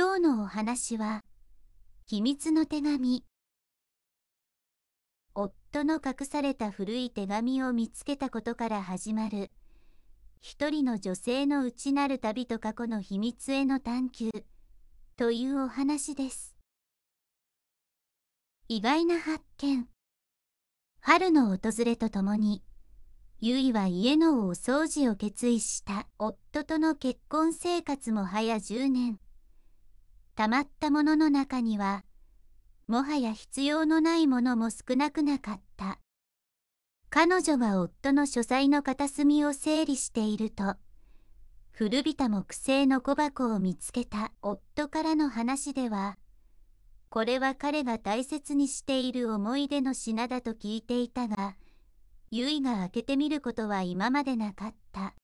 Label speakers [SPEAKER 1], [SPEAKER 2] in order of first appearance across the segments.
[SPEAKER 1] 今日のお話は秘密の手紙夫の隠された古い手紙を見つけたことから始まる一人の女性の内なる旅と過去の秘密への探求というお話です意外な発見春の訪れとともにゆいは家のお掃除を決意した夫との結婚生活も早10年たまったものの中にはもはや必要のないものも少なくなかった彼女は夫の書斎の片隅を整理していると古びた木製の小箱を見つけた夫からの話ではこれは彼が大切にしている思い出の品だと聞いていたが結衣が開けてみることは今までなかった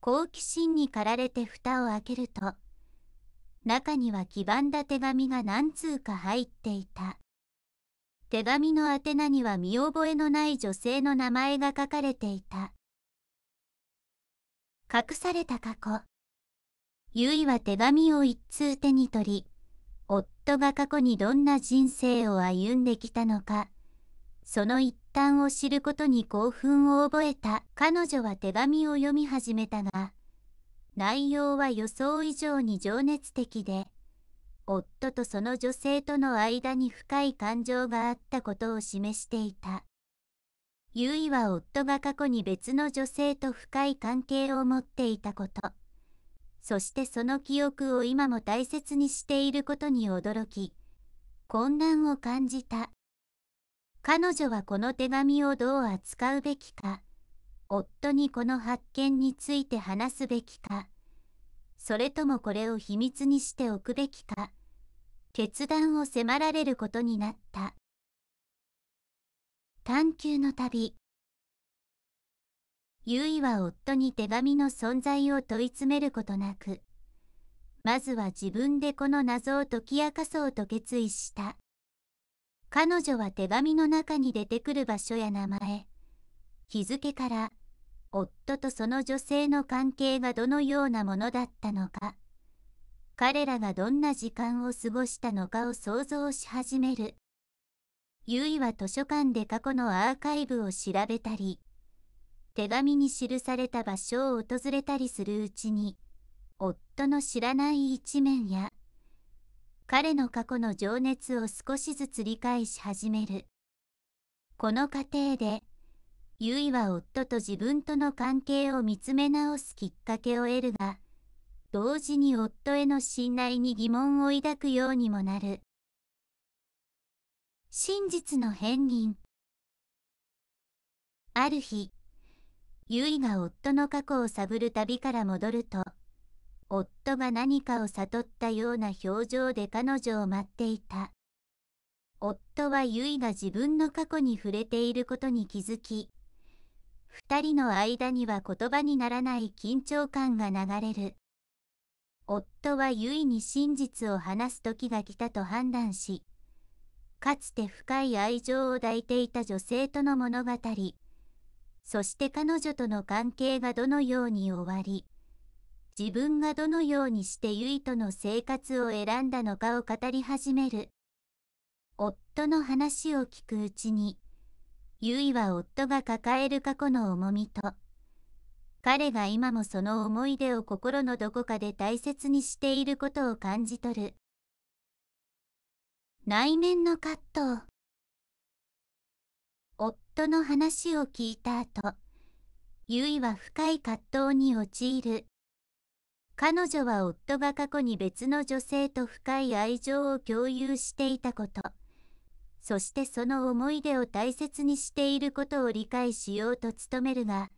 [SPEAKER 1] 好奇心に駆られて蓋を開けると中には黄ばんだ手紙が何通か入っていた。手紙の宛名には見覚えのない女性の名前が書かれていた。隠された過去。ゆいは手紙を一通手に取り、夫が過去にどんな人生を歩んできたのか、その一端を知ることに興奮を覚えた彼女は手紙を読み始めたが、内容は予想以上に情熱的で、夫とその女性との間に深い感情があったことを示していた。結衣は夫が過去に別の女性と深い関係を持っていたこと、そしてその記憶を今も大切にしていることに驚き、混乱を感じた。彼女はこの手紙をどう扱うべきか。夫にこの発見について話すべきか、それともこれを秘密にしておくべきか、決断を迫られることになった。探求の旅。ゆいは夫に手紙の存在を問い詰めることなく、まずは自分でこの謎を解き明かそうと決意した。彼女は手紙の中に出てくる場所や名前、日付から、夫とその女性の関係がどのようなものだったのか彼らがどんな時間を過ごしたのかを想像し始める結衣は図書館で過去のアーカイブを調べたり手紙に記された場所を訪れたりするうちに夫の知らない一面や彼の過去の情熱を少しずつ理解し始めるこの過程で結いは夫と自分との関係を見つめ直すきっかけを得るが、同時に夫への信頼に疑問を抱くようにもなる。真実の片鱗ある日、結いが夫の過去を探る旅から戻ると、夫が何かを悟ったような表情で彼女を待っていた。夫は結いが自分の過去に触れていることに気づき、二人の間には言葉にならない緊張感が流れる。夫はいに真実を話す時が来たと判断し、かつて深い愛情を抱いていた女性との物語、そして彼女との関係がどのように終わり、自分がどのようにしてゆいとの生活を選んだのかを語り始める。夫の話を聞くうちに、ゆいは夫が抱える過去の重みと、彼が今もその思い出を心のどこかで大切にしていることを感じ取る。内面の葛藤夫の話を聞いた後、ゆいは深い葛藤に陥る。彼女は夫が過去に別の女性と深い愛情を共有していたこと、そしてその思い出を大切にしていることを理解しようと努めるが、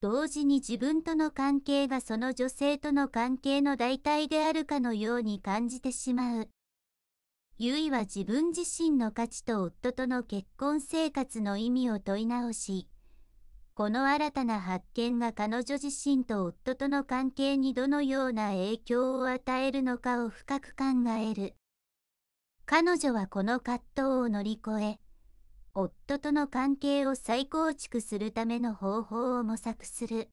[SPEAKER 1] 同時に自分との関係がその女性との関係の代替であるかのように感じてしまう。ゆいは自分自身の価値と夫との結婚生活の意味を問い直し、この新たな発見が彼女自身と夫との関係にどのような影響を与えるのかを深く考える。彼女はこの葛藤を乗り越え夫との関係を再構築するための方法を模索する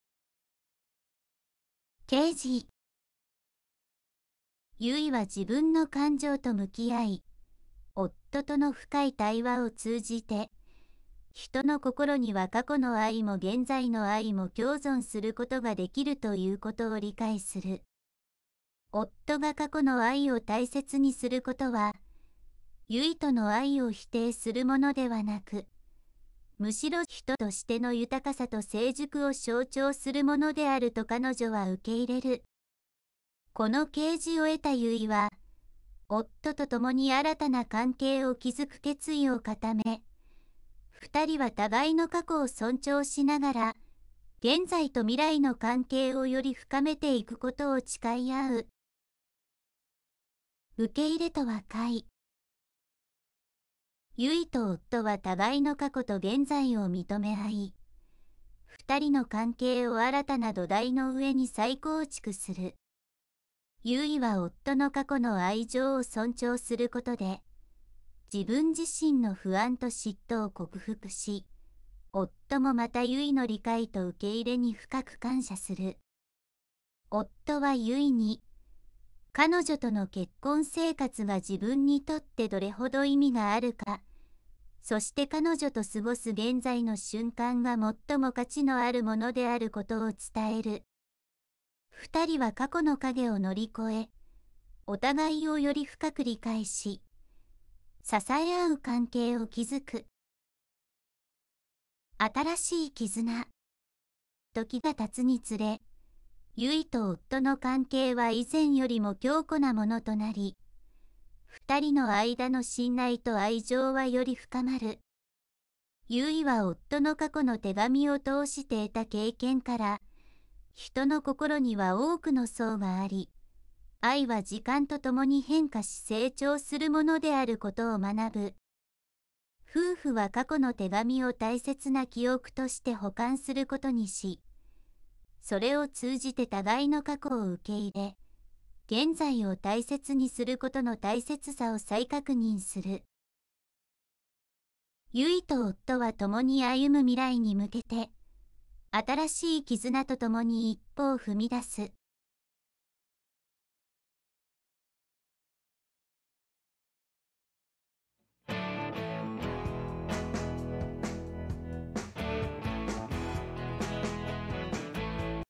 [SPEAKER 1] 刑事ゆいは自分の感情と向き合い夫との深い対話を通じて人の心には過去の愛も現在の愛も共存することができるということを理解する夫が過去の愛を大切にすることはゆいとの愛を否定するものではなく、むしろ人としての豊かさと成熟を象徴するものであると彼女は受け入れる。この啓示を得た結衣は、夫と共に新たな関係を築く決意を固め、二人は互いの過去を尊重しながら、現在と未来の関係をより深めていくことを誓い合う。受け入れと和解。ゆいと夫は互いの過去と現在を認め合い、二人の関係を新たな土台の上に再構築する。ゆいは夫の過去の愛情を尊重することで、自分自身の不安と嫉妬を克服し、夫もまたゆいの理解と受け入れに深く感謝する。夫はゆいに、彼女との結婚生活が自分にとってどれほど意味があるか、そして彼女と過ごす現在の瞬間が最も価値のあるものであることを伝える。2人は過去の影を乗り越え、お互いをより深く理解し、支え合う関係を築く。新しい絆。時が経つにつれ、ゆいと夫の関係は以前よりも強固なものとなり、二人の間の信頼と愛情はより深まる。ゆいは夫の過去の手紙を通して得た経験から、人の心には多くの層があり、愛は時間とともに変化し成長するものであることを学ぶ。夫婦は過去の手紙を大切な記憶として保管することにし、それを通じて互いの過去を受け入れ、現在を大切にすることの大切さを再確認する。ゆいと夫は共に歩む未来に向けて、新しい絆と共に一歩を踏み出す。